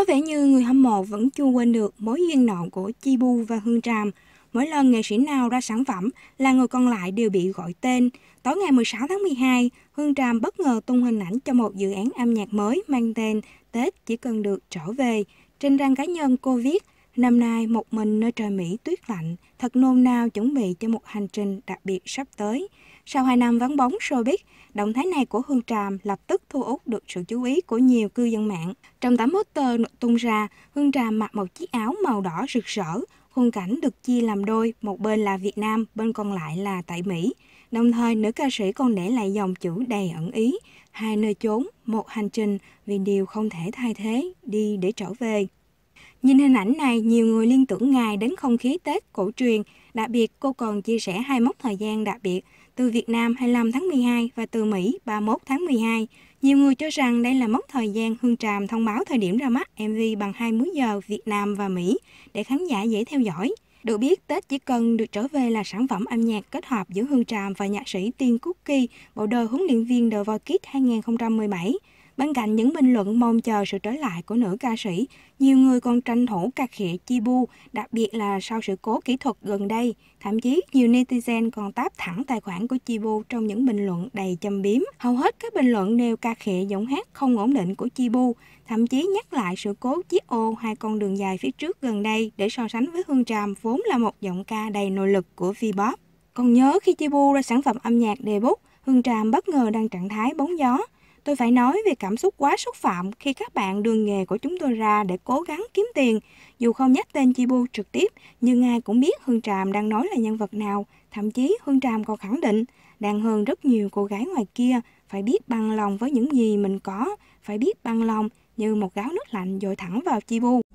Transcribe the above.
Có vẻ như người hâm mộ vẫn chưa quên được mối duyên nọn của Chibu và Hương Tràm. Mỗi lần nghệ sĩ nào ra sản phẩm là người còn lại đều bị gọi tên. Tối ngày 16 tháng 12, Hương Tràm bất ngờ tung hình ảnh cho một dự án âm nhạc mới mang tên Tết chỉ cần được trở về. Trên trang cá nhân cô viết, Năm nay, một mình nơi trời Mỹ tuyết lạnh, thật nôn nao chuẩn bị cho một hành trình đặc biệt sắp tới. Sau 2 năm vắng bóng showbiz, động thái này của Hương Tràm lập tức thu hút được sự chú ý của nhiều cư dân mạng. Trong tấm poster tung ra, Hương Tràm mặc một chiếc áo màu đỏ rực rỡ, khung cảnh được chia làm đôi, một bên là Việt Nam, bên còn lại là tại Mỹ. Đồng thời, nữ ca sĩ còn để lại dòng chữ đầy ẩn ý, hai nơi chốn, một hành trình vì điều không thể thay thế, đi để trở về. Nhìn hình ảnh này, nhiều người liên tưởng ngài đến không khí Tết cổ truyền. Đặc biệt, cô còn chia sẻ hai mốc thời gian đặc biệt, từ Việt Nam 25 tháng 12 và từ Mỹ 31 tháng 12. Nhiều người cho rằng đây là mốc thời gian Hương Tràm thông báo thời điểm ra mắt MV bằng 20 giờ Việt Nam và Mỹ để khán giả dễ theo dõi. Được biết, Tết chỉ cần được trở về là sản phẩm âm nhạc kết hợp giữa Hương Tràm và nhạc sĩ Tiên Cúc Kỳ, bộ đời huấn luyện viên The Voice Kids 2017. Bên cạnh những bình luận mong chờ sự trở lại của nữ ca sĩ, nhiều người còn tranh thủ cà khịa chi bu, đặc biệt là sau sự cố kỹ thuật gần đây. Thậm chí, nhiều netizen còn táp thẳng tài khoản của chi bu trong những bình luận đầy châm biếm. Hầu hết các bình luận đều cà khịa giọng hát không ổn định của chi bu, thậm chí nhắc lại sự cố chiếc ô hai con đường dài phía trước gần đây để so sánh với Hương Tràm vốn là một giọng ca đầy nội lực của V-pop. Còn nhớ khi Chibu ra sản phẩm âm nhạc debut, Hương Tràm bất ngờ đang trạng thái bóng gió, Tôi phải nói về cảm xúc quá xúc phạm khi các bạn đường nghề của chúng tôi ra để cố gắng kiếm tiền. Dù không nhắc tên Chi Bu trực tiếp, nhưng ai cũng biết Hương Tràm đang nói là nhân vật nào. Thậm chí Hương Tràm còn khẳng định, đang hơn rất nhiều cô gái ngoài kia, phải biết bằng lòng với những gì mình có, phải biết bằng lòng như một gáo nước lạnh dội thẳng vào Chi Bu.